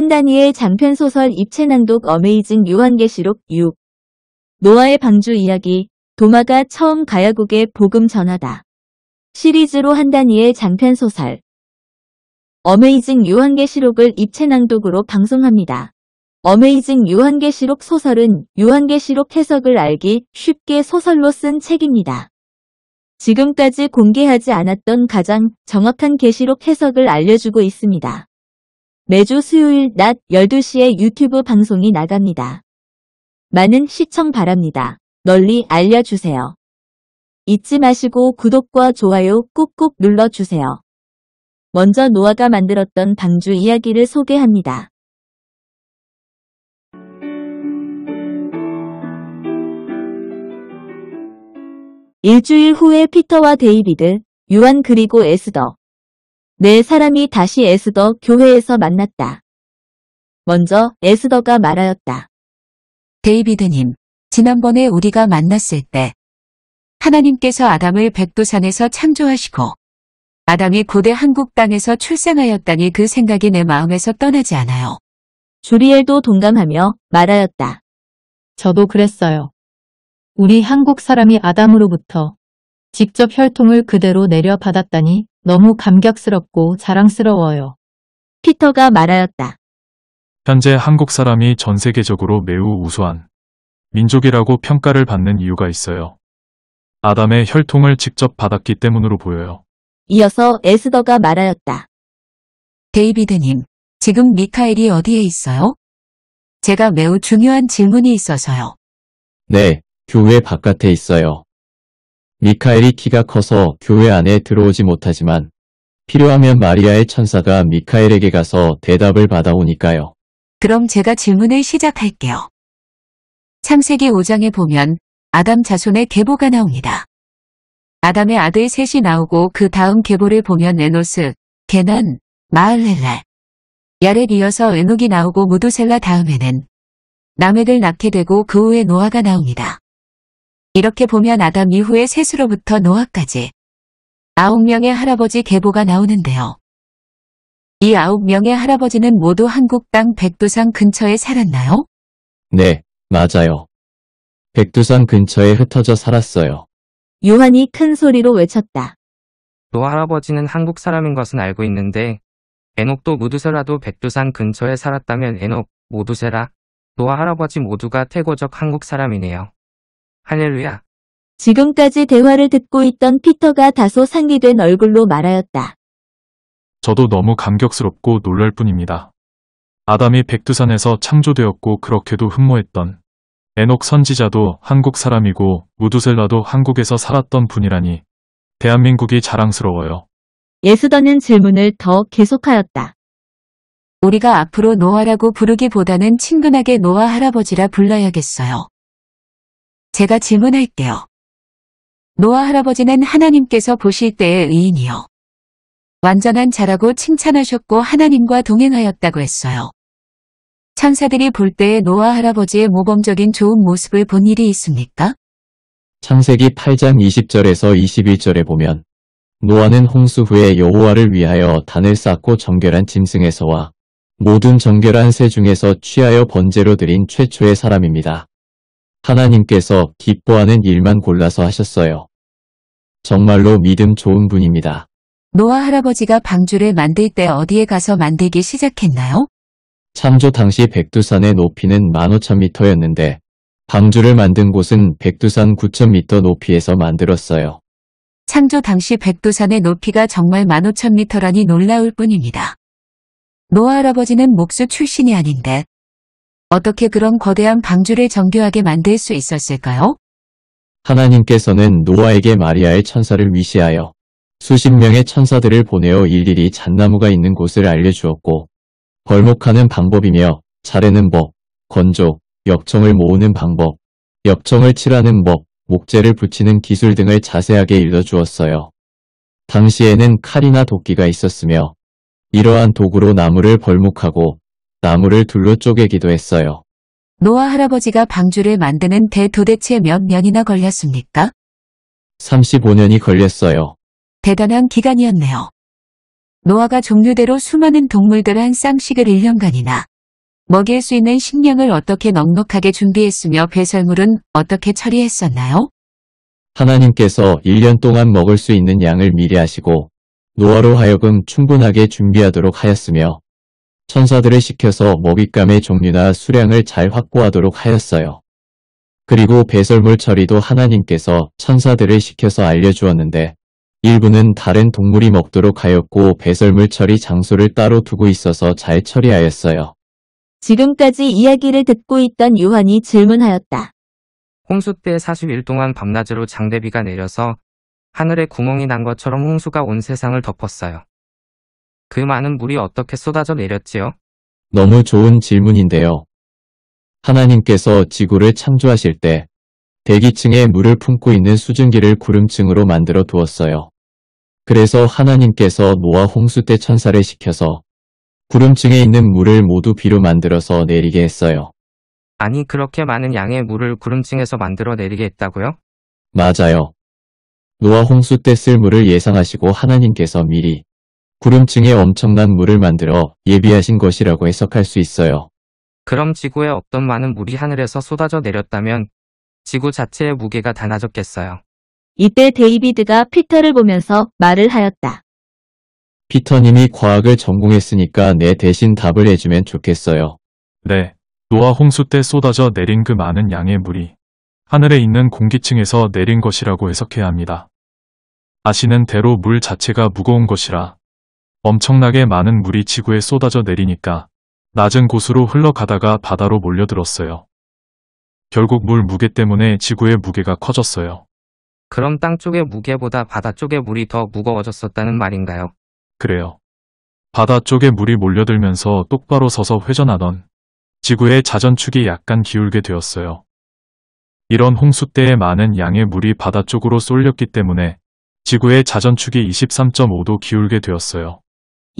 한다니의 장편소설 입체낭독 어메이징 유한계시록6 노아의 방주 이야기 도마가 처음 가야국의 복음 전하다 시리즈로 한다니의 장편소설 어메이징 유한계시록을 입체낭독으로 방송합니다. 어메이징 유한계시록 소설은 유한계시록 해석을 알기 쉽게 소설로 쓴 책입니다. 지금까지 공개하지 않았던 가장 정확한 계시록 해석을 알려주고 있습니다. 매주 수요일 낮 12시에 유튜브 방송이 나갑니다. 많은 시청 바랍니다. 널리 알려주세요. 잊지 마시고 구독과 좋아요 꾹꾹 눌러주세요. 먼저 노아가 만들었던 방주 이야기를 소개합니다. 일주일 후에 피터와 데이비드, 유한 그리고 에스더, 네 사람이 다시 에스더 교회에서 만났다. 먼저 에스더가 말하였다. 데이비드님, 지난번에 우리가 만났을 때 하나님께서 아담을 백두산에서 창조하시고 아담이 고대 한국 땅에서 출생하였다니 그 생각이 내 마음에서 떠나지 않아요. 주리엘도 동감하며 말하였다. 저도 그랬어요. 우리 한국 사람이 아담으로부터 직접 혈통을 그대로 내려받았다니 너무 감격스럽고 자랑스러워요. 피터가 말하였다. 현재 한국 사람이 전 세계적으로 매우 우수한 민족이라고 평가를 받는 이유가 있어요. 아담의 혈통을 직접 받았기 때문으로 보여요. 이어서 에스더가 말하였다. 데이비드님, 지금 미카엘이 어디에 있어요? 제가 매우 중요한 질문이 있어서요. 네, 교회 바깥에 있어요. 미카엘이 키가 커서 교회 안에 들어오지 못하지만 필요하면 마리아의 천사가 미카엘에게 가서 대답을 받아오니까요. 그럼 제가 질문을 시작할게요. 창세기 5장에 보면 아담 자손의 계보가 나옵니다. 아담의 아들 셋이 나오고 그 다음 계보를 보면 에노스, 게난, 마을렐라 야렛 이어서 에녹이 나오고 무두셀라 다음에는 남액을 낳게 되고 그 후에 노아가 나옵니다. 이렇게 보면 아담 이후의 셋으로부터 노아까지 아홉 명의 할아버지 계보가 나오는데요. 이 아홉 명의 할아버지는 모두 한국 땅 백두산 근처에 살았나요? 네, 맞아요. 백두산 근처에 흩어져 살았어요. 요한이 큰 소리로 외쳤다. 노아 할아버지는 한국 사람인 것은 알고 있는데 에녹도 무두세라도 백두산 근처에 살았다면 에녹, 무두세라 노아 할아버지 모두가 태고적 한국 사람이네요. 할렐루야. 지금까지 대화를 듣고 있던 피터가 다소 상기된 얼굴로 말하였다. 저도 너무 감격스럽고 놀랄 뿐입니다. 아담이 백두산에서 창조되었고 그렇게도 흠모했던 에녹 선지자도 한국 사람이고 우두셀라도 한국에서 살았던 분이라니 대한민국이 자랑스러워요. 예스더는 질문을 더 계속하였다. 우리가 앞으로 노아라고 부르기보다는 친근하게 노아 할아버지라 불러야겠어요. 제가 질문할게요. 노아 할아버지는 하나님께서 보실 때의 의인이요. 완전한 자라고 칭찬하셨고 하나님과 동행하였다고 했어요. 천사들이 볼 때의 노아 할아버지의 모범적인 좋은 모습을 본 일이 있습니까? 창세기 8장 20절에서 21절에 보면 노아는 홍수 후에 여호와를 위하여 단을 쌓고 정결한 짐승에서와 모든 정결한 새 중에서 취하여 번제로 드린 최초의 사람입니다. 하나님께서 기뻐하는 일만 골라서 하셨어요. 정말로 믿음 좋은 분입니다. 노아 할아버지가 방주를 만들 때 어디에 가서 만들기 시작했나요? 창조 당시 백두산의 높이는 15,000m였는데 방주를 만든 곳은 백두산 9,000m 높이에서 만들었어요. 창조 당시 백두산의 높이가 정말 15,000m라니 놀라울 뿐입니다. 노아 할아버지는 목수 출신이 아닌데 어떻게 그런 거대한 방주를 정교하게 만들 수 있었을까요? 하나님께서는 노아에게 마리아의 천사를 위시하여 수십 명의 천사들을 보내어 일일이 잣나무가 있는 곳을 알려주었고 벌목하는 방법이며 자르는 법, 건조, 역청을 모으는 방법, 역청을 칠하는 법, 목재를 붙이는 기술 등을 자세하게 일러주었어요. 당시에는 칼이나 도끼가 있었으며 이러한 도구로 나무를 벌목하고 나무를 둘로 쪼개기도 했어요. 노아 할아버지가 방주를 만드는 데 도대체 몇 년이나 걸렸습니까? 35년이 걸렸어요. 대단한 기간이었네요. 노아가 종류대로 수많은 동물들 한쌍식을 1년간이나 먹일 수 있는 식량을 어떻게 넉넉하게 준비했으며 배설물은 어떻게 처리했었나요? 하나님께서 1년 동안 먹을 수 있는 양을 미리 하시고 노아로 하여금 충분하게 준비하도록 하였으며 천사들을 시켜서 먹잇감의 종류나 수량을 잘 확보하도록 하였어요. 그리고 배설물 처리도 하나님께서 천사들을 시켜서 알려주었는데 일부는 다른 동물이 먹도록 하였고 배설물 처리 장소를 따로 두고 있어서 잘 처리하였어요. 지금까지 이야기를 듣고 있던 요한이 질문하였다. 홍수 때4수일 동안 밤낮으로 장대비가 내려서 하늘에 구멍이 난 것처럼 홍수가 온 세상을 덮었어요. 그 많은 물이 어떻게 쏟아져 내렸지요? 너무 좋은 질문인데요. 하나님께서 지구를 창조하실 때 대기층에 물을 품고 있는 수증기를 구름층으로 만들어 두었어요. 그래서 하나님께서 노아 홍수 때 천사를 시켜서 구름층에 있는 물을 모두 비로 만들어서 내리게 했어요. 아니 그렇게 많은 양의 물을 구름층에서 만들어 내리게 했다고요? 맞아요. 노아 홍수 때 쓸 물을 예상하시고 하나님께서 미리 구름층에 엄청난 물을 만들어 예비하신 것이라고 해석할 수 있어요. 그럼 지구에 없던 많은 물이 하늘에서 쏟아져 내렸다면 지구 자체의 무게가 다 나졌겠어요. 이때 데이비드가 피터를 보면서 말을 하였다. 피터님이 과학을 전공했으니까 내 대신 답을 해주면 좋겠어요. 네. 노아 홍수 때 쏟아져 내린 그 많은 양의 물이 하늘에 있는 공기층에서 내린 것이라고 해석해야 합니다. 아시는 대로 물 자체가 무거운 것이라 엄청나게 많은 물이 지구에 쏟아져 내리니까 낮은 곳으로 흘러가다가 바다로 몰려들었어요. 결국 물 무게 때문에 지구의 무게가 커졌어요. 그럼 땅 쪽의 무게보다 바다 쪽의 물이 더 무거워졌었다는 말인가요? 그래요. 바다 쪽에 물이 몰려들면서 똑바로 서서 회전하던 지구의 자전축이 약간 기울게 되었어요. 이런 홍수 때에 많은 양의 물이 바다 쪽으로 쏠렸기 때문에 지구의 자전축이 23.5도 기울게 되었어요.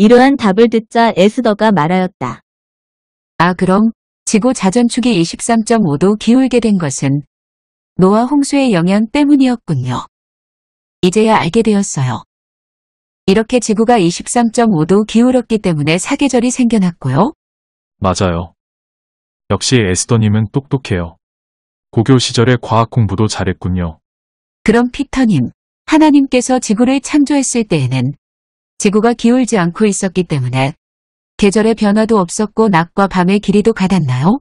이러한 답을 듣자 에스더가 말하였다. 아 그럼 지구 자전축이 23.5도 기울게 된 것은 노아 홍수의 영향 때문이었군요. 이제야 알게 되었어요. 이렇게 지구가 23.5도 기울었기 때문에 사계절이 생겨났고요. 맞아요. 역시 에스더님은 똑똑해요. 고교 시절에 과학 공부도 잘했군요. 그럼 피터님, 하나님께서 지구를 창조했을 때에는 지구가 기울지 않고 있었기 때문에 계절의 변화도 없었고 낮과 밤의 길이도 같았나요?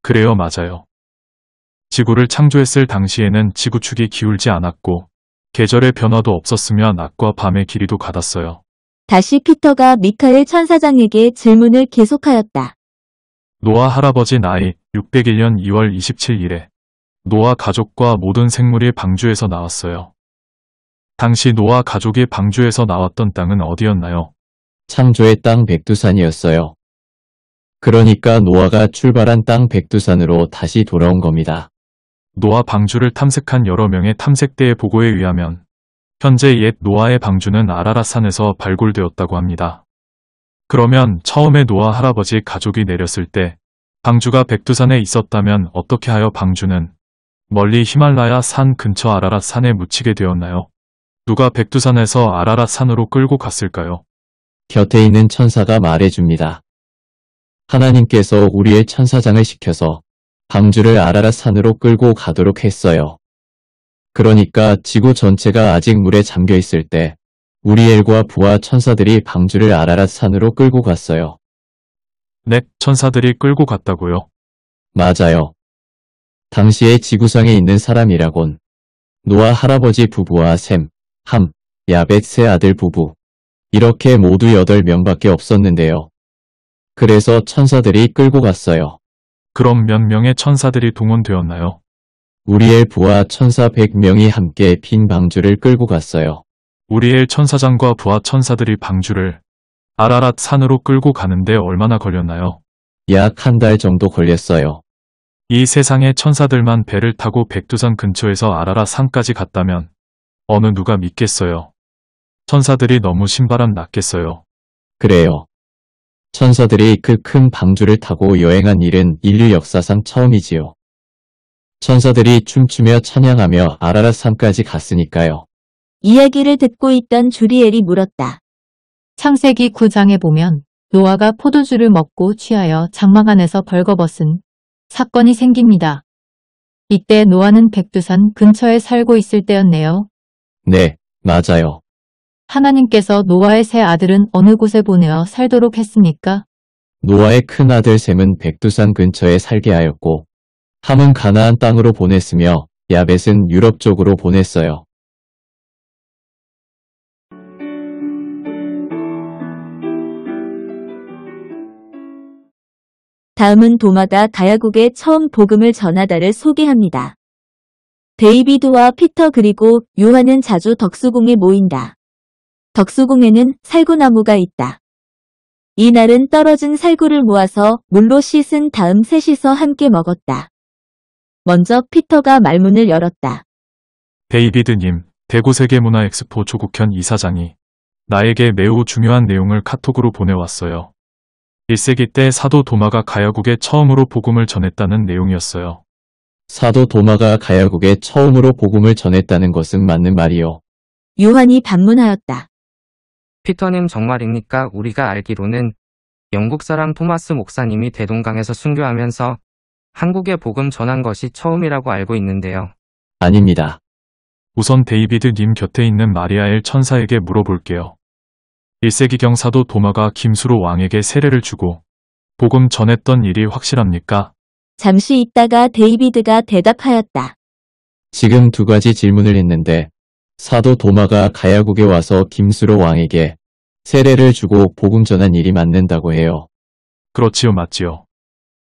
그래요, 맞아요. 지구를 창조했을 당시에는 지구축이 기울지 않았고 계절의 변화도 없었으며 낮과 밤의 길이도 같았어요. 다시 피터가 미카엘 천사장에게 질문을 계속하였다. 노아 할아버지 나이 601년 2월 27일에 노아 가족과 모든 생물이 방주에서 나왔어요. 당시 노아 가족이 방주에서 나왔던 땅은 어디였나요? 창조의 땅 백두산이었어요. 그러니까 노아가 출발한 땅 백두산으로 다시 돌아온 겁니다. 노아 방주를 탐색한 여러 명의 탐색대의 보고에 의하면 현재 옛 노아의 방주는 아라라산에서 발굴되었다고 합니다. 그러면 처음에 노아 할아버지 가족이 내렸을 때 방주가 백두산에 있었다면 어떻게 하여 방주는 멀리 히말라야 산 근처 아라라산에 묻히게 되었나요? 누가 백두산에서 아라랏산으로 끌고 갔을까요? 곁에 있는 천사가 말해줍니다. 하나님께서 우리의 천사장을 시켜서 방주를 아라랏산으로 끌고 가도록 했어요. 그러니까 지구 전체가 아직 물에 잠겨 있을 때 우리엘과 부하 천사들이 방주를 아라랏산으로 끌고 갔어요. 네, 천사들이 끌고 갔다고요? 맞아요. 당시에 지구상에 있는 사람이라곤 노아 할아버지 부부와 샘, 함, 야벳 세 아들 부부. 이렇게 모두 8명밖에 없었는데요. 그래서 천사들이 끌고 갔어요. 그럼 몇 명의 천사들이 동원되었나요? 우리엘 부하 천사 100명이 함께 빈 방주를 끌고 갔어요. 우리엘 천사장과 부하 천사들이 방주를 아라랏 산으로 끌고 가는데 얼마나 걸렸나요? 약 한 달 정도 걸렸어요. 이 세상의 천사들만 배를 타고 백두산 근처에서 아라랏 산까지 갔다면 어느 누가 믿겠어요. 천사들이 너무 신바람 났겠어요. 그래요. 천사들이 그 큰 방주를 타고 여행한 일은 인류 역사상 처음이지요. 천사들이 춤추며 찬양하며 아라라산까지 갔으니까요. 이야기를 듣고 있던 주리엘이 물었다. 창세기 9장에 보면 노아가 포도주를 먹고 취하여 장막 안에서 벌거벗은 사건이 생깁니다. 이때 노아는 백두산 근처에 살고 있을 때였네요. 네, 맞아요. 하나님께서 노아의 세 아들은 어느 곳에 보내어 살도록 했습니까? 노아의 큰아들 셈은 백두산 근처에 살게 하였고 함은 가나안 땅으로 보냈으며 야벳은 유럽 쪽으로 보냈어요. 다음은 도마가 가야국에 처음 복음을 전하다를 소개합니다. 데이비드와 피터 그리고 요한은 자주 덕수궁에 모인다. 덕수궁에는 살구나무가 있다. 이날은 떨어진 살구를 모아서 물로 씻은 다음 셋이서 함께 먹었다. 먼저 피터가 말문을 열었다. 데이비드님, 대구세계문화엑스포 조국현 이사장이 나에게 매우 중요한 내용을 카톡으로 보내왔어요. 1세기 때 사도 도마가 가야국에 처음으로 복음을 전했다는 내용이었어요. 사도 도마가 가야국에 처음으로 복음을 전했다는 것은 맞는 말이요. 요한이 반문하였다. 피터님 정말입니까? 우리가 알기로는 영국 사람 토마스 목사님이 대동강에서 순교하면서 한국에 복음 전한 것이 처음이라고 알고 있는데요. 아닙니다. 우선 데이비드 님 곁에 있는 마리아엘 천사에게 물어볼게요. 1세기경 사도 도마가 김수로 왕에게 세례를 주고 복음 전했던 일이 확실합니까? 잠시 있다가 데이비드가 대답하였다. 지금 두 가지 질문을 했는데 사도 도마가 가야국에 와서 김수로 왕에게 세례를 주고 복음 전한 일이 맞는다고 해요. 그렇지요, 맞지요.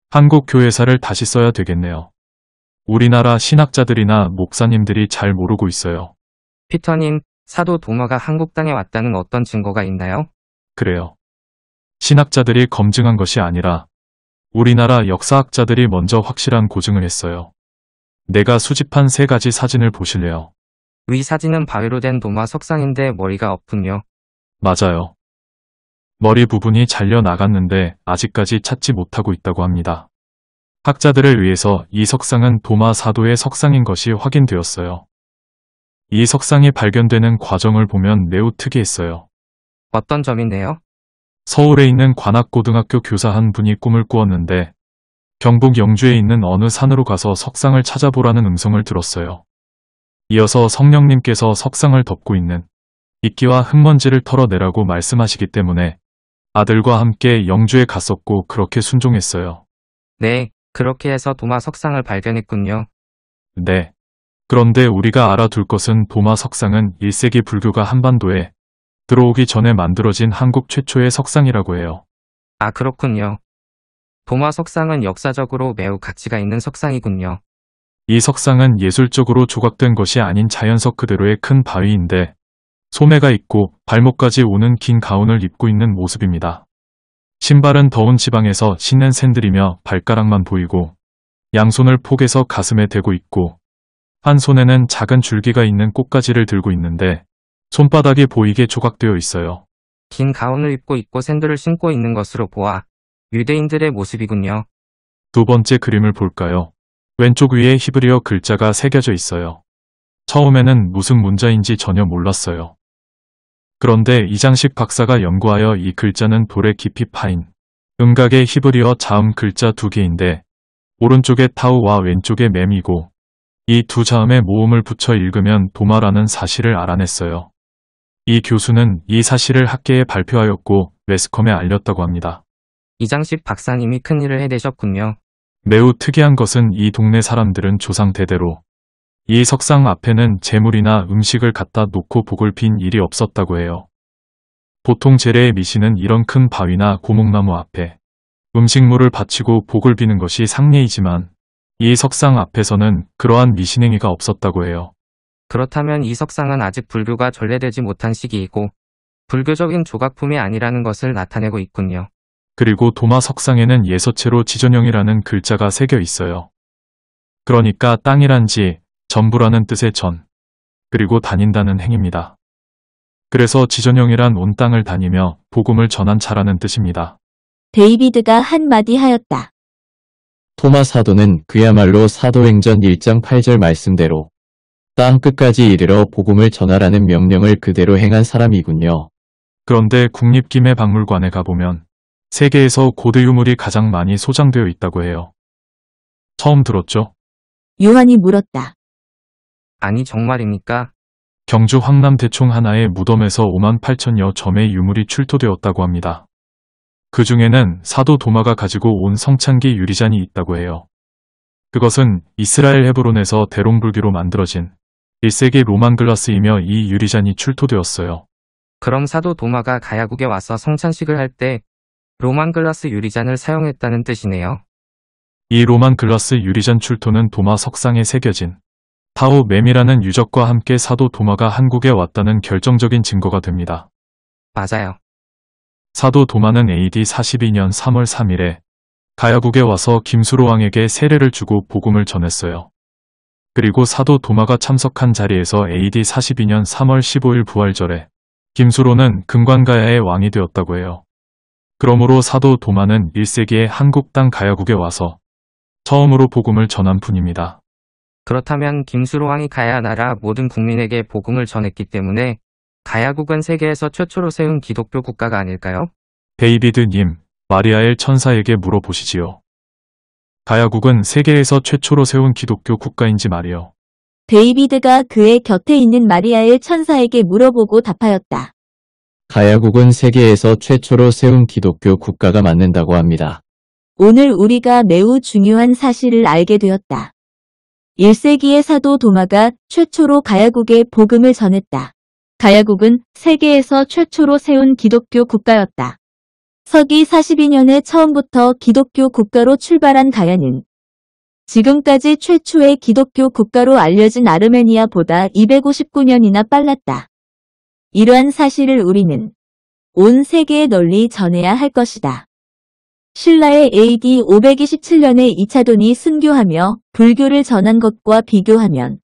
한국 교회사를 다시 써야 되겠네요. 우리나라 신학자들이나 목사님들이 잘 모르고 있어요. 피터님, 사도 도마가 한국 땅에 왔다는 어떤 증거가 있나요? 그래요. 신학자들이 검증한 것이 아니라 우리나라 역사학자들이 먼저 확실한 고증을 했어요. 내가 수집한 세 가지 사진을 보실래요? 위 사진은 바위로 된 도마 석상인데 머리가 없군요. 맞아요. 머리 부분이 잘려 나갔는데 아직까지 찾지 못하고 있다고 합니다. 학자들을 위해서 이 석상은 도마 사도의 석상인 것이 확인되었어요. 이 석상이 발견되는 과정을 보면 매우 특이했어요. 어떤 점인데요? 서울에 있는 관악고등학교 교사 한 분이 꿈을 꾸었는데 경북 영주에 있는 어느 산으로 가서 석상을 찾아보라는 음성을 들었어요. 이어서 성령님께서 석상을 덮고 있는 이끼와 흙먼지를 털어내라고 말씀하시기 때문에 아들과 함께 영주에 갔었고 그렇게 순종했어요. 네, 그렇게 해서 도마 석상을 발견했군요. 네. 그런데 우리가 알아둘 것은 도마 석상은 1세기 불교가 한반도에 들어오기 전에 만들어진 한국 최초의 석상이라고 해요. 아 그렇군요. 도마 석상은 역사적으로 매우 가치가 있는 석상이군요. 이 석상은 예술적으로 조각된 것이 아닌 자연석 그대로의 큰 바위인데 소매가 있고 발목까지 오는 긴 가운을 입고 있는 모습입니다. 신발은 더운 지방에서 신는 샌들이며 발가락만 보이고 양손을 폭에서 가슴에 대고 있고 한 손에는 작은 줄기가 있는 꽃가지를 들고 있는데 손바닥이 보이게 조각되어 있어요. 긴 가운을 입고 있고 샌들을 신고 있는 것으로 보아 유대인들의 모습이군요. 두 번째 그림을 볼까요? 왼쪽 위에 히브리어 글자가 새겨져 있어요. 처음에는 무슨 문자인지 전혀 몰랐어요. 그런데 이장식 박사가 연구하여 이 글자는 돌에 깊이 파인 음각의 히브리어 자음 글자 두 개인데 오른쪽에 타우와 왼쪽에 맴이고 이 두 자음의 모음을 붙여 읽으면 도마라는 사실을 알아냈어요. 이 교수는 이 사실을 학계에 발표하였고 매스컴에 알렸다고 합니다. 이장식 박사님이 큰일을 해내셨군요. 매우 특이한 것은 이 동네 사람들은 조상 대대로 이 석상 앞에는 재물이나 음식을 갖다 놓고 복을 빈 일이 없었다고 해요. 보통 제례의 미신은 이런 큰 바위나 고목나무 앞에 음식물을 바치고 복을 비는 것이 상례이지만 이 석상 앞에서는 그러한 미신행위가 없었다고 해요. 그렇다면 이석상은 아직 불교가 전래되지 못한 시기이고 불교적인 조각품이 아니라는 것을 나타내고 있군요. 그리고 도마 석상에는 예서체로 지전형이라는 글자가 새겨 있어요. 그러니까 땅이란 지, 전부라는 뜻의 전, 그리고 다닌다는 행입니다. 그래서 지전형이란 온 땅을 다니며 복음을 전한 자라는 뜻입니다. 데이비드가 한마디 하였다. 토마 사도는 그야말로 사도행전 1장 8절 말씀대로 땅 끝까지 이르러 복음을 전하라는 명령을 그대로 행한 사람이군요. 그런데 국립김해박물관에 가보면 세계에서 고대 유물이 가장 많이 소장되어 있다고 해요. 처음 들었죠? 요한이 물었다. 아니 정말입니까? 경주 황남 대총 하나의 무덤에서 5만 8천여 점의 유물이 출토되었다고 합니다. 그 중에는 사도 도마가 가지고 온 성창기 유리잔이 있다고 해요. 그것은 이스라엘 헤브론에서 대롱불기로 만들어진 1세기 로만 글라스이며 이 유리잔이 출토되었어요. 그럼 사도 도마가 가야국에 와서 성찬식을 할 때 로만 글라스 유리잔을 사용했다는 뜻이네요. 이 로만 글라스 유리잔 출토는 도마 석상에 새겨진 타오 맴미라는 유적과 함께 사도 도마가 한국에 왔다는 결정적인 증거가 됩니다. 맞아요. 사도 도마는 AD 42년 3월 3일에 가야국에 와서 김수로왕에게 세례를 주고 복음을 전했어요. 그리고 사도 도마가 참석한 자리에서 AD 42년 3월 15일 부활절에 김수로는 금관가야의 왕이 되었다고 해요. 그러므로 사도 도마는 1세기에 한국 당 가야국에 와서 처음으로 복음을 전한 분입니다. 그렇다면 김수로 왕이 가야 나라 모든 국민에게 복음을 전했기 때문에 가야국은 세계에서 최초로 세운 기독교 국가가 아닐까요? 데이비드님, 마리아엘 천사에게 물어보시지요. 가야국은 세계에서 최초로 세운 기독교 국가인지 말이요. 데이비드가 그의 곁에 있는 마리아의 천사에게 물어보고 답하였다. 가야국은 세계에서 최초로 세운 기독교 국가가 맞는다고 합니다. 오늘 우리가 매우 중요한 사실을 알게 되었다. 1세기의 사도 도마가 최초로 가야국에 복음을 전했다. 가야국은 세계에서 최초로 세운 기독교 국가였다. 서기 42년에 처음부터 기독교 국가로 출발한 가야는 지금까지 최초의 기독교 국가로 알려진 아르메니아보다 259년이나 빨랐다. 이러한 사실을 우리는 온 세계에 널리 전해야 할 것이다. 신라의 AD 527년에 이차돈이 순교하며 불교를 전한 것과 비교하면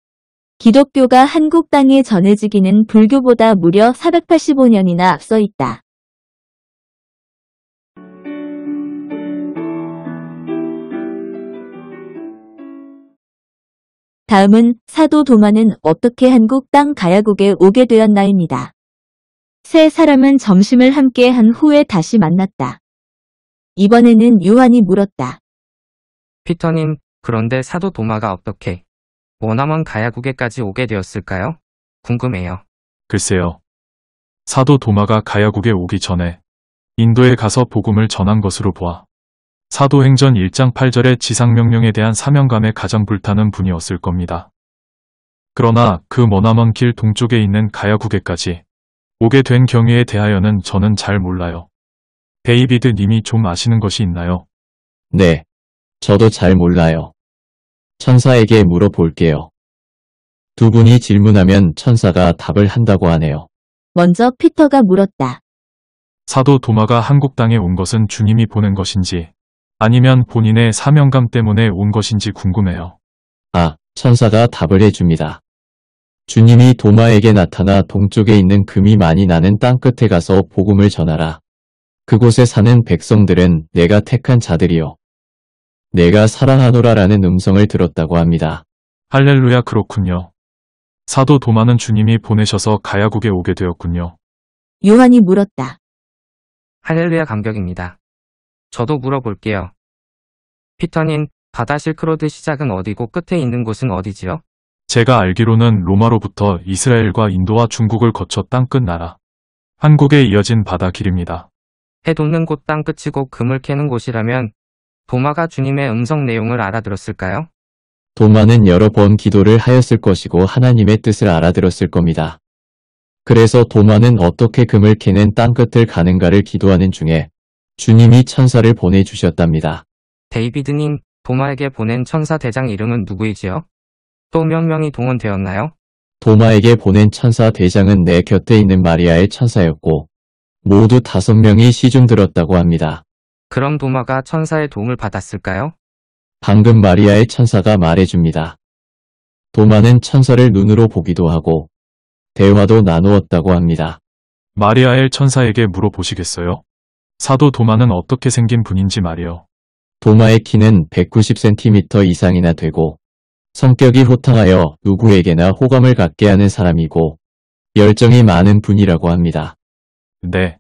기독교가 한국 땅에 전해지기는 불교보다 무려 485년이나 앞서 있다. 다음은 사도 도마는 어떻게 한국 땅 가야국에 오게 되었나입니다. 세 사람은 점심을 함께 한 후에 다시 만났다. 이번에는 요한이 물었다. 피터님, 그런데 사도 도마가 어떻게 원나먼 가야국에까지 오게 되었을까요? 궁금해요. 글쎄요. 사도 도마가 가야국에 오기 전에 인도에 가서 복음을 전한 것으로 보아 사도행전 1장 8절의 지상명령에 대한 사명감에 가장 불타는 분이었을 겁니다. 그러나 그 머나먼 길 동쪽에 있는 가야국에까지 오게 된 경위에 대하여는 저는 잘 몰라요. 데이비드 님이 좀 아시는 것이 있나요? 네. 저도 잘 몰라요. 천사에게 물어볼게요. 두 분이 질문하면 천사가 답을 한다고 하네요. 먼저 피터가 물었다. 사도 도마가 한국 땅에 온 것은 주님이 보낸 것인지 아니면 본인의 사명감 때문에 온 것인지 궁금해요. 아, 천사가 답을 해줍니다. 주님이 도마에게 나타나 동쪽에 있는 금이 많이 나는 땅끝에 가서 복음을 전하라. 그곳에 사는 백성들은 내가 택한 자들이요. 내가 사랑하노라라는 음성을 들었다고 합니다. 할렐루야 그렇군요. 사도 도마는 주님이 보내셔서 가야국에 오게 되었군요. 요한이 물었다. 할렐루야 감격입니다. 저도 물어볼게요. 피터님, 바다 실크로드 시작은 어디고 끝에 있는 곳은 어디지요? 제가 알기로는 로마로부터 이스라엘과 인도와 중국을 거쳐 땅끝 나라 한국에 이어진 바다 길입니다. 해 돋는 곳 땅끝이고 금을 캐는 곳이라면 도마가 주님의 음성 내용을 알아들었을까요? 도마는 여러 번 기도를 하였을 것이고 하나님의 뜻을 알아들었을 겁니다. 그래서 도마는 어떻게 금을 캐는 땅끝을 가는가를 기도하는 중에 주님이 천사를 보내주셨답니다. 데이비드님, 도마에게 보낸 천사 대장 이름은 누구이지요? 또 몇 명이 동원되었나요? 도마에게 보낸 천사 대장은 내 곁에 있는 마리아의 천사였고 모두 다섯 명이 시중들었다고 합니다. 그럼 도마가 천사의 도움을 받았을까요? 방금 마리아의 천사가 말해줍니다. 도마는 천사를 눈으로 보기도 하고 대화도 나누었다고 합니다. 마리아의 천사에게 물어보시겠어요? 사도 도마는 어떻게 생긴 분인지 말이요. 도마의 키는 190cm 이상이나 되고 성격이 호탕하여 누구에게나 호감을 갖게 하는 사람이고 열정이 많은 분이라고 합니다. 네.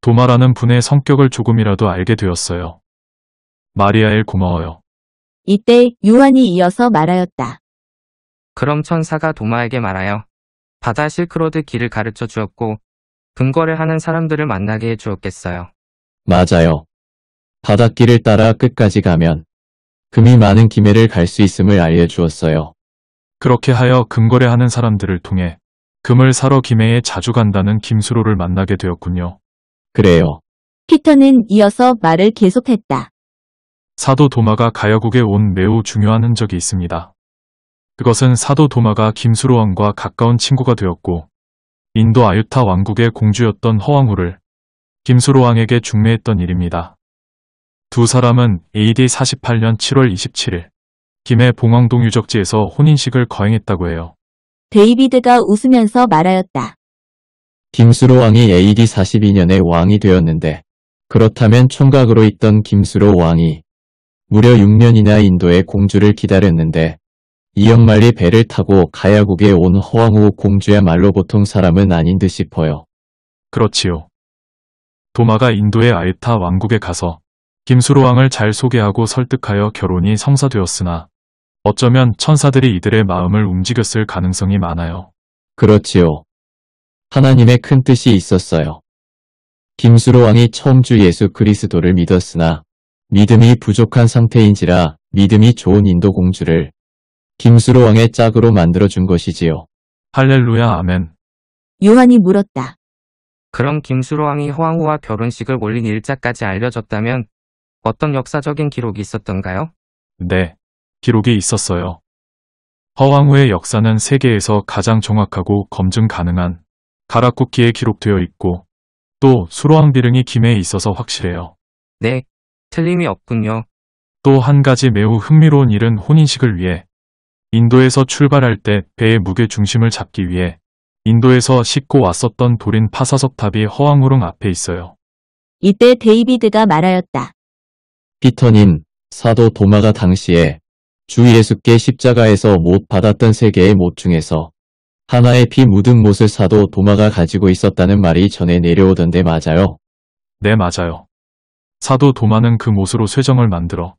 도마라는 분의 성격을 조금이라도 알게 되었어요. 마리아엘 고마워요. 이때 요한이 이어서 말하였다. 그럼 천사가 도마에게 말하여 바다 실크로드 길을 가르쳐 주었고 근거를 하는 사람들을 만나게 해 주었겠어요. 맞아요. 바닷길을 따라 끝까지 가면 금이 많은 김해를 갈 수 있음을 알려주었어요. 그렇게 하여 금거래하는 사람들을 통해 금을 사러 김해에 자주 간다는 김수로를 만나게 되었군요. 그래요. 피터는 이어서 말을 계속했다. 사도 도마가 가야국에 온 매우 중요한 흔적이 있습니다. 그것은 사도 도마가 김수로 왕과 가까운 친구가 되었고 인도 아유타 왕국의 공주였던 허왕후를 김수로 왕에게 중매했던 일입니다. 두 사람은 AD 48년 7월 27일 김해 봉황동 유적지에서 혼인식을 거행했다고 해요. 데이비드가 웃으면서 말하였다. 김수로 왕이 AD 42년에 왕이 되었는데 그렇다면 총각으로 있던 김수로 왕이 무려 6년이나 인도의 공주를 기다렸는데 이연말리 배를 타고 가야국에 온 허황우 공주야말로 보통 사람은 아닌 듯 싶어요. 그렇지요. 도마가 인도의 아이타 왕국에 가서 김수로 왕을 잘 소개하고 설득하여 결혼이 성사되었으나 어쩌면 천사들이 이들의 마음을 움직였을 가능성이 많아요. 그렇지요. 하나님의 큰 뜻이 있었어요. 김수로 왕이 처음 주 예수 그리스도를 믿었으나 믿음이 부족한 상태인지라 믿음이 좋은 인도 공주를 김수로 왕의 짝으로 만들어준 것이지요. 할렐루야 아멘. 요한이 물었다. 그럼 김수로왕이 허황후와 결혼식을 올린 일자까지 알려졌다면 어떤 역사적인 기록이 있었던가요? 네, 기록이 있었어요. 허황후의 역사는 세계에서 가장 정확하고 검증 가능한 가락국기에 기록되어 있고 또 수로왕 비릉이 김해에 있어서 확실해요. 네, 틀림이 없군요. 또 한 가지 매우 흥미로운 일은 혼인식을 위해 인도에서 출발할 때 배의 무게 중심을 잡기 위해 인도에서 싣고 왔었던 돌인 파사석탑이 허황호롱 앞에 있어요. 이때 데이비드가 말하였다. 피터님, 사도 도마가 당시에 주 예수께 십자가에서 못 받았던 세 개의 못 중에서 하나의 피 묻은 못을 사도 도마가 가지고 있었다는 말이 전해 내려오던데 맞아요? 네, 맞아요. 사도 도마는 그 못으로 쇠정을 만들어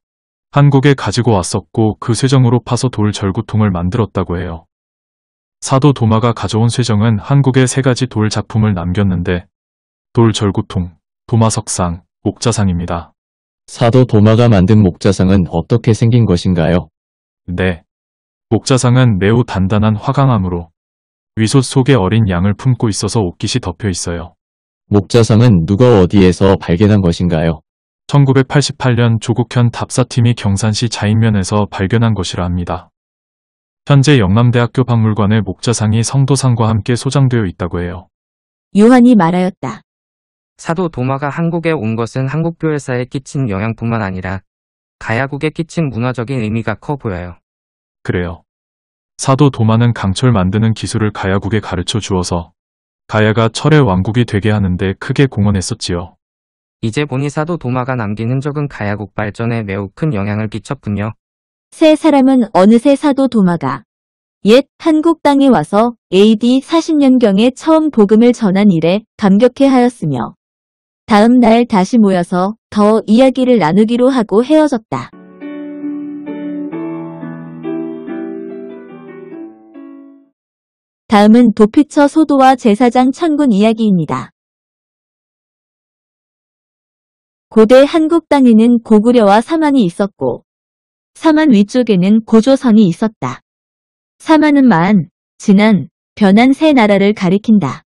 한국에 가지고 왔었고 그 쇠정으로 파서 돌 절구통을 만들었다고 해요. 사도 도마가 가져온 쇠정은 한국의 세 가지 돌 작품을 남겼는데 돌 절구통, 도마석상, 목자상입니다. 사도 도마가 만든 목자상은 어떻게 생긴 것인가요? 네. 목자상은 매우 단단한 화강암으로 위솥 속에 어린 양을 품고 있어서 옷깃이 덮여 있어요. 목자상은 누가 어디에서 발견한 것인가요? 1988년 조국현 답사팀이 경산시 자인면에서 발견한 것이라 합니다. 현재 영남대학교 박물관의 목자상이 성도상과 함께 소장되어 있다고 해요. 요한이 말하였다. 사도 도마가 한국에 온 것은 한국 교회사에 끼친 영향뿐만 아니라 가야국에 끼친 문화적인 의미가 커 보여요. 그래요. 사도 도마는 강철 만드는 기술을 가야국에 가르쳐 주어서 가야가 철의 왕국이 되게 하는데 크게 공헌했었지요. 이제 보니 사도 도마가 남긴 흔적은 가야국 발전에 매우 큰 영향을 끼쳤군요. 세 사람은 어느새 사도 도마가 옛 한국 땅에 와서 AD 40년경에 처음 복음을 전한 일에 감격해 하였으며 다음 날 다시 모여서 더 이야기를 나누기로 하고 헤어졌다. 다음은 도피처 소도와 제사장 천군 이야기입니다. 고대 한국 땅에는 고구려와 사만이 있었고 사만 위쪽에는 고조선이 있었다. 사만은 만, 진난 변한 세 나라를 가리킨다.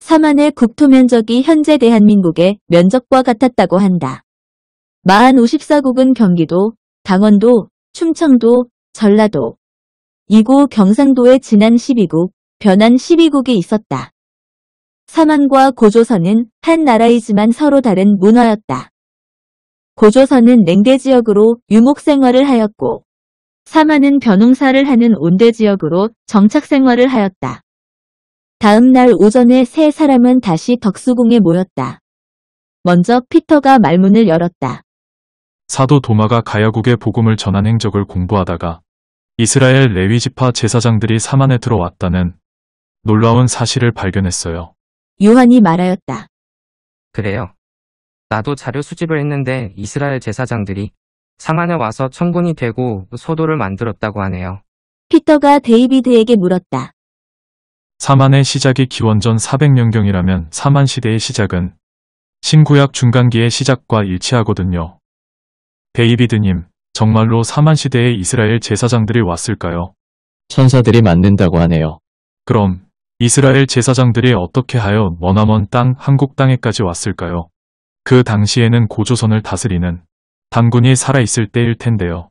사만의 국토 면적이 현재 대한민국의 면적과 같았다고 한다. 마한 54국은 경기도, 강원도, 충청도, 전라도, 이고 경상도의 진난 12국, 변한 12국이 있었다. 사만과 고조선은 한 나라이지만 서로 다른 문화였다. 고조선은 냉대지역으로 유목생활을 하였고 사마는 벼농사를 하는 온대지역으로 정착생활을 하였다. 다음 날 오전에 세 사람은 다시 덕수궁에 모였다. 먼저 피터가 말문을 열었다. 사도 도마가 가야국의 복음을 전한 행적을 공부하다가 이스라엘 레위지파 제사장들이 사만에 들어왔다는 놀라운 사실을 발견했어요. 요한이 말하였다. 그래요. 나도 자료 수집을 했는데 이스라엘 제사장들이 사만에 와서 천군이 되고 소도를 만들었다고 하네요. 피터가 데이비드에게 물었다. 사만의 시작이 기원전 400년경이라면 사만 시대의 시작은 신구약 중간기의 시작과 일치하거든요. 데이비드님, 정말로 사만 시대에 이스라엘 제사장들이 왔을까요? 천사들이 만든다고 하네요. 그럼 이스라엘 제사장들이 어떻게 하여 머나먼 땅 한국 땅에까지 왔을까요? 그 당시에는 고조선을 다스리는 단군이 살아있을 때일 텐데요.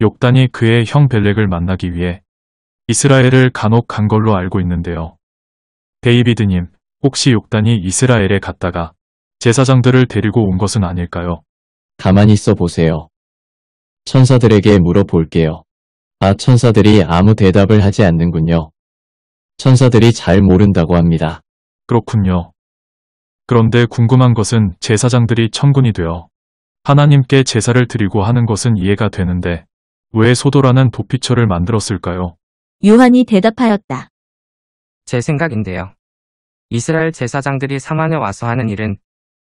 욕단이 그의 형 벨렉을 만나기 위해 이스라엘을 간혹 간 걸로 알고 있는데요. 데이비드님, 혹시 욕단이 이스라엘에 갔다가 제사장들을 데리고 온 것은 아닐까요? 가만히 있어 보세요. 천사들에게 물어볼게요. 아, 천사들이 아무 대답을 하지 않는군요. 천사들이 잘 모른다고 합니다. 그렇군요. 그런데 궁금한 것은 제사장들이 천군이 되어 하나님께 제사를 드리고 하는 것은 이해가 되는데 왜 소도라는 도피처를 만들었을까요? 요한이 대답하였다. 제 생각인데요. 이스라엘 제사장들이 상만에 와서 하는 일은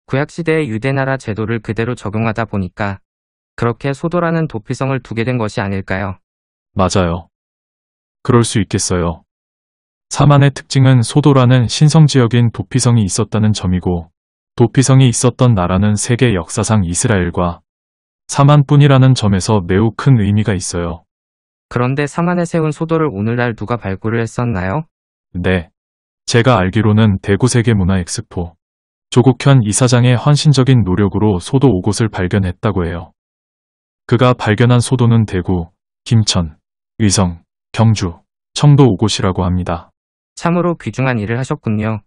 구약시대의 유대나라 제도를 그대로 적용하다 보니까 그렇게 소도라는 도피성을 두게 된 것이 아닐까요? 맞아요. 그럴 수 있겠어요. 사만의 특징은 소도라는 신성지역인 도피성이 있었다는 점이고 도피성이 있었던 나라는 세계 역사상 이스라엘과 사만뿐이라는 점에서 매우 큰 의미가 있어요. 그런데 사만에 세운 소도를 오늘날 누가 발굴을 했었나요? 네. 제가 알기로는 대구세계문화엑스포 조국현 이사장의 헌신적인 노력으로 소도 5곳을 발견했다고 해요. 그가 발견한 소도는 대구, 김천, 의성, 경주, 청도 5곳이라고 합니다. 참으로 귀중한 일을 하셨군요.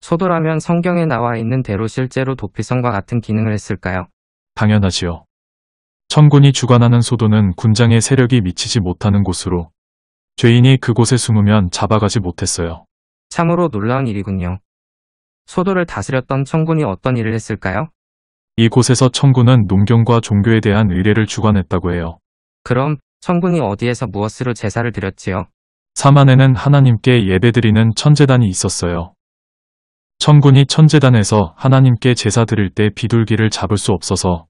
소도라면 성경에 나와 있는 대로 실제로 도피성과 같은 기능을 했을까요? 당연하지요. 천군이 주관하는 소도는 군장의 세력이 미치지 못하는 곳으로 죄인이 그곳에 숨으면 잡아가지 못했어요. 참으로 놀라운 일이군요. 소도를 다스렸던 천군이 어떤 일을 했을까요? 이곳에서 천군은 농경과 종교에 대한 의뢰를 주관했다고 해요. 그럼 천군이 어디에서 무엇으로 제사를 드렸지요? 사만에는 하나님께 예배드리는 천재단이 있었어요. 천군이 천재단에서 하나님께 제사 드릴 때 비둘기를 잡을 수 없어서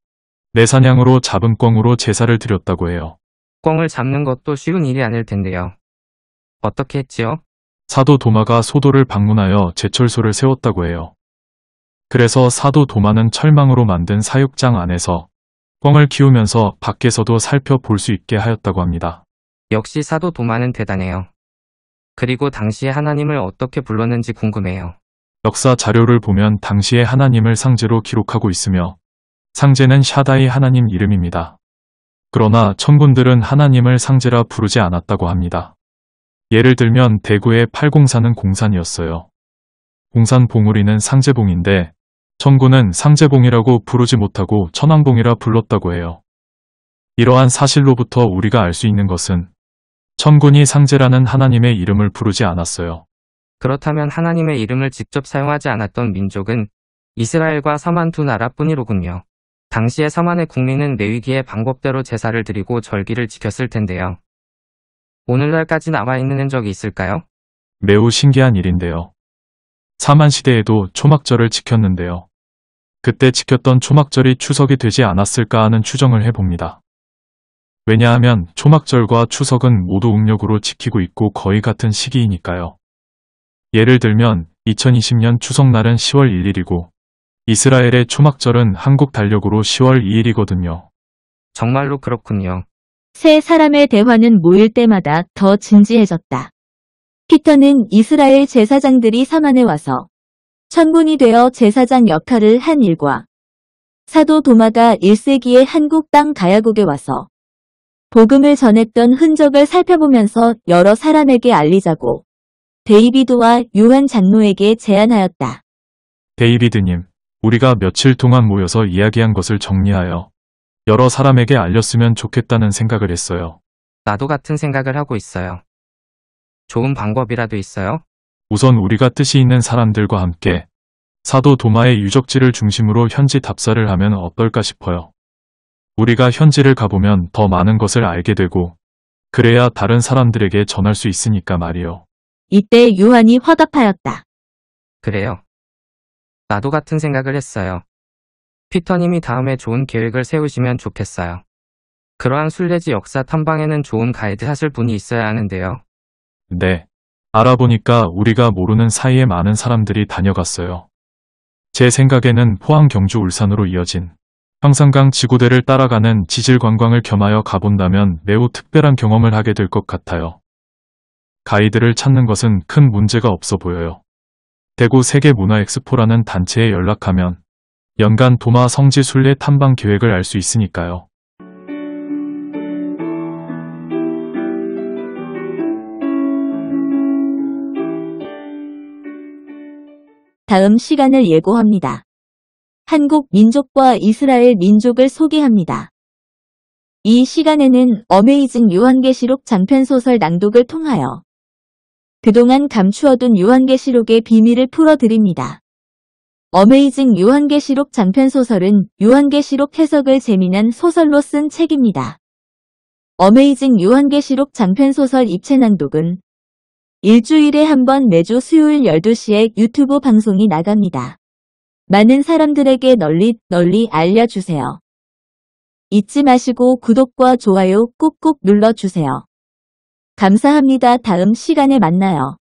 내사냥으로 잡은 꿩으로 제사를 드렸다고 해요. 꿩을 잡는 것도 쉬운 일이 아닐 텐데요. 어떻게 했지요? 사도 도마가 소도를 방문하여 제철소를 세웠다고 해요. 그래서 사도 도마는 철망으로 만든 사육장 안에서 꿩을 키우면서 밖에서도 살펴볼 수 있게 하였다고 합니다. 역시 사도 도마는 대단해요. 그리고 당시에 하나님을 어떻게 불렀는지 궁금해요. 역사 자료를 보면 당시에 하나님을 상제로 기록하고 있으며 상제는 샤다이 하나님 이름입니다. 그러나 천군들은 하나님을 상제라 부르지 않았다고 합니다. 예를 들면 대구의 팔공산은 공산이었어요. 공산 봉우리는 상제봉인데 천군은 상제봉이라고 부르지 못하고 천왕봉이라 불렀다고 해요. 이러한 사실로부터 우리가 알 수 있는 것은 천군이 상제라는 하나님의 이름을 부르지 않았어요. 그렇다면 하나님의 이름을 직접 사용하지 않았던 민족은 이스라엘과 서만 두 나라뿐이로군요. 당시에 서만의 국민은 내위기의 방법대로 제사를 드리고 절기를 지켰을 텐데요. 오늘날까지 남아있는 흔적이 있을까요? 매우 신기한 일인데요. 사만 시대에도 초막절을 지켰는데요. 그때 지켰던 초막절이 추석이 되지 않았을까 하는 추정을 해봅니다. 왜냐하면 초막절과 추석은 모두 음력으로 지키고 있고 거의 같은 시기이니까요. 예를 들면 2020년 추석날은 10월 1일이고 이스라엘의 초막절은 한국 달력으로 10월 2일이거든요. 정말로 그렇군요. 세 사람의 대화는 모일 때마다 더 진지해졌다. 피터는 이스라엘 제사장들이 사만에 와서 천분이 되어 제사장 역할을 한 일과 사도 도마가 1세기에 한국 땅 가야국에 와서 복음을 전했던 흔적을 살펴보면서 여러 사람에게 알리자고 데이비드와 유한 장로에게 제안하였다. 데이비드님, 우리가 며칠 동안 모여서 이야기한 것을 정리하여 여러 사람에게 알렸으면 좋겠다는 생각을 했어요. 나도 같은 생각을 하고 있어요. 좋은 방법이라도 있어요? 우선 우리가 뜻이 있는 사람들과 함께 사도 도마의 유적지를 중심으로 현지 답사를 하면 어떨까 싶어요. 우리가 현지를 가보면 더 많은 것을 알게 되고 그래야 다른 사람들에게 전할 수 있으니까 말이요. 이때 유한이 화답하였다. 그래요. 나도 같은 생각을 했어요. 피터님이 다음에 좋은 계획을 세우시면 좋겠어요. 그러한 순례지 역사 탐방에는 좋은 가이드 하실 분이 있어야 하는데요. 네. 알아보니까 우리가 모르는 사이에 많은 사람들이 다녀갔어요. 제 생각에는 포항 경주 울산으로 이어진 황산강 지구대를 따라가는 지질 관광을 겸하여 가본다면 매우 특별한 경험을 하게 될 것 같아요. 가이드를 찾는 것은 큰 문제가 없어 보여요. 대구 세계문화엑스포라는 단체에 연락하면 연간 도마 성지 순례 탐방 계획을 알 수 있으니까요. 다음 시간을 예고합니다. 한국 민족과 이스라엘 민족을 소개합니다. 이 시간에는 어메이징 요한계시록 장편소설 낭독을 통하여 그동안 감추어둔 요한계시록의 비밀을 풀어드립니다. 어메이징 요한계시록 장편소설은 요한계시록 해석을 재미난 소설로 쓴 책입니다. 어메이징 요한계시록 장편소설 입체낭독은 일주일에 한 번 매주 수요일 12시에 유튜브 방송이 나갑니다. 많은 사람들에게 널리 널리 알려주세요. 잊지 마시고 구독과 좋아요 꾹꾹 눌러주세요. 감사합니다. 다음 시간에 만나요.